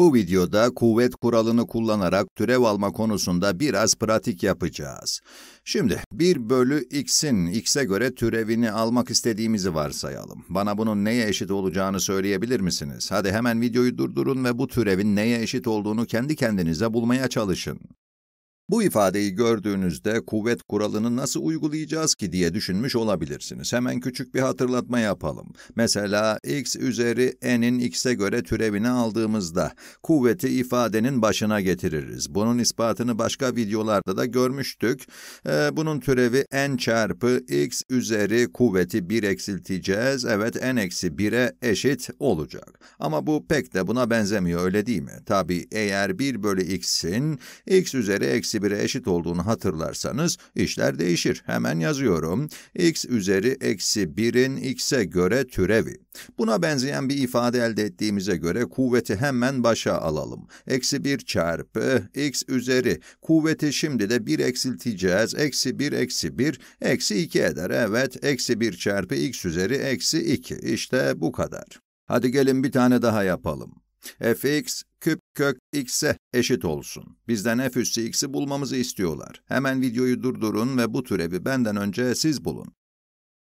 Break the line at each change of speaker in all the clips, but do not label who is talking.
Bu videoda kuvvet kuralını kullanarak türev alma konusunda biraz pratik yapacağız. Şimdi 1 bölü x'in x'e göre türevini almak istediğimizi varsayalım. Bana bunun neye eşit olacağını söyleyebilir misiniz? Hadi hemen videoyu durdurun ve bu türevin neye eşit olduğunu kendi kendinize bulmaya çalışın. Bu ifadeyi gördüğünüzde kuvvet kuralını nasıl uygulayacağız ki diye düşünmüş olabilirsiniz. Hemen küçük bir hatırlatma yapalım. Mesela x üzeri n'in x'e göre türevini aldığımızda kuvveti ifadenin başına getiririz. Bunun ispatını başka videolarda da görmüştük. Ee, bunun türevi n çarpı x üzeri kuvveti 1 eksilteceğiz. Evet n eksi 1'e eşit olacak. Ama bu pek de buna benzemiyor öyle değil mi? Tabii eğer 1 bölü x'in x üzeri eksi 1'e eşit olduğunu hatırlarsanız işler değişir. Hemen yazıyorum. x üzeri eksi 1'in x'e göre türevi. Buna benzeyen bir ifade elde ettiğimize göre kuvveti hemen başa alalım. Eksi 1 çarpı x üzeri. Kuvveti şimdi de 1 eksilteceğiz. Eksi 1 eksi 1 eksi 2 eder. Evet eksi 1 çarpı x üzeri eksi 2. İşte bu kadar. Hadi gelin bir tane daha yapalım fx küp kök x'e eşit olsun. Bizden f üssü x'i bulmamızı istiyorlar. Hemen videoyu durdurun ve bu türevi benden önce siz bulun.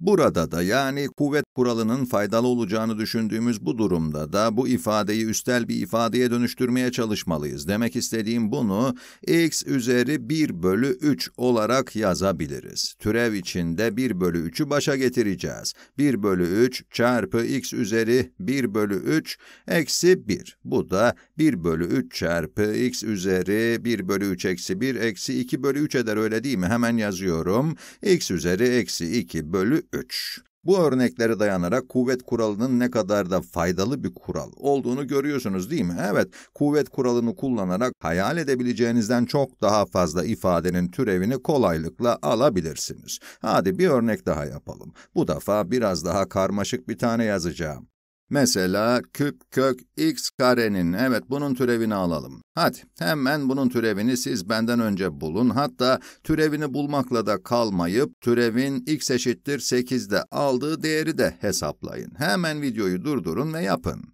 Burada da yani kuvvet kuralının faydalı olacağını düşündüğümüz bu durumda da bu ifadeyi üstel bir ifadeye dönüştürmeye çalışmalıyız. Demek istediğim bunu x üzeri 1 bölü 3 olarak yazabiliriz. Türev içinde 1 bölü 3'ü başa getireceğiz. 1 bölü 3 çarpı x üzeri 1 bölü 3 eksi 1. Bu da 1 bölü 3 çarpı x üzeri 1 bölü 3 eksi 1 eksi 2 bölü 3 eder öyle değil mi? Hemen yazıyorum. x üzeri eksi 2 bölü 3. Bu örneklere dayanarak kuvvet kuralının ne kadar da faydalı bir kural olduğunu görüyorsunuz değil mi? Evet, kuvvet kuralını kullanarak hayal edebileceğinizden çok daha fazla ifadenin türevini kolaylıkla alabilirsiniz. Hadi bir örnek daha yapalım. Bu defa biraz daha karmaşık bir tane yazacağım. Mesela küp kök x karenin, evet bunun türevini alalım. Hadi hemen bunun türevini siz benden önce bulun. Hatta türevini bulmakla da kalmayıp türevin x eşittir 8'de aldığı değeri de hesaplayın. Hemen videoyu durdurun ve yapın.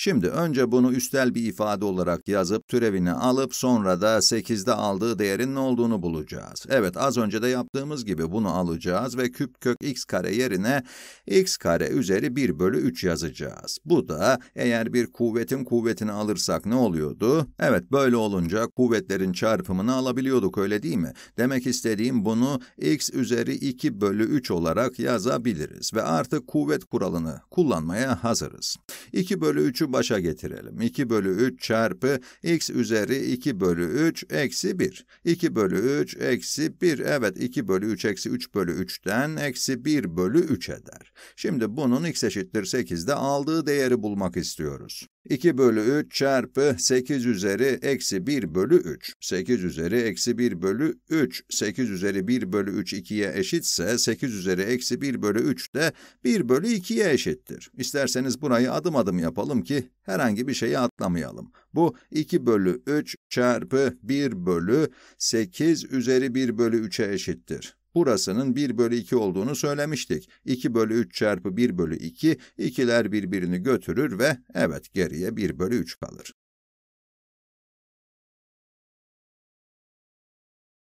Şimdi önce bunu üstel bir ifade olarak yazıp türevini alıp sonra da 8'de aldığı değerin ne olduğunu bulacağız. Evet az önce de yaptığımız gibi bunu alacağız ve küp kök x kare yerine x kare üzeri 1 bölü 3 yazacağız. Bu da eğer bir kuvvetin kuvvetini alırsak ne oluyordu? Evet böyle olunca kuvvetlerin çarpımını alabiliyorduk öyle değil mi? Demek istediğim bunu x üzeri 2 bölü 3 olarak yazabiliriz ve artık kuvvet kuralını kullanmaya hazırız. 2 bölü 3'ü başa getirelim. 2 bölü 3 çarpı x üzeri 2 bölü 3 eksi 1. 2 bölü 3 eksi 1. Evet 2 bölü 3 eksi 3 bölü 3'ten eksi 1 bölü 3 eder. Şimdi bunun x eşittir 8'de aldığı değeri bulmak istiyoruz. 2 bölü 3 çarpı 8 üzeri eksi 1 bölü 3. 8 üzeri eksi 1 bölü 3. 8 üzeri 1 bölü 3 2'ye eşitse 8 üzeri eksi 1 bölü 3 de 1 bölü 2'ye eşittir. İsterseniz burayı adım adım yapalım ki herhangi bir şeyi atlamayalım. Bu 2 bölü 3 çarpı 1 bölü 8 üzeri 1 bölü 3'e eşittir burasının 1 bölü 2 olduğunu söylemiştik. 2 bölü 3 çarpı 1 bölü 2, ikiler birbirini götürür ve evet geriye 1 bölü 3 kalır.